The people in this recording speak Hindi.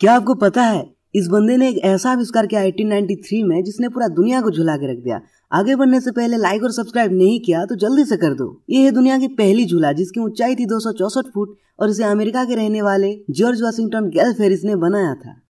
क्या आपको पता है इस बंदे ने एक ऐसा आविष्कार किया 1893 में जिसने पूरा दुनिया को झुला के रख दिया आगे बढ़ने से पहले लाइक और सब्सक्राइब नहीं किया तो जल्दी से कर दो ये है दुनिया की पहली झूला जिसकी ऊंचाई थी दो फुट और इसे अमेरिका के रहने वाले जॉर्ज वाशिंगटन गैल फेरिस ने बनाया था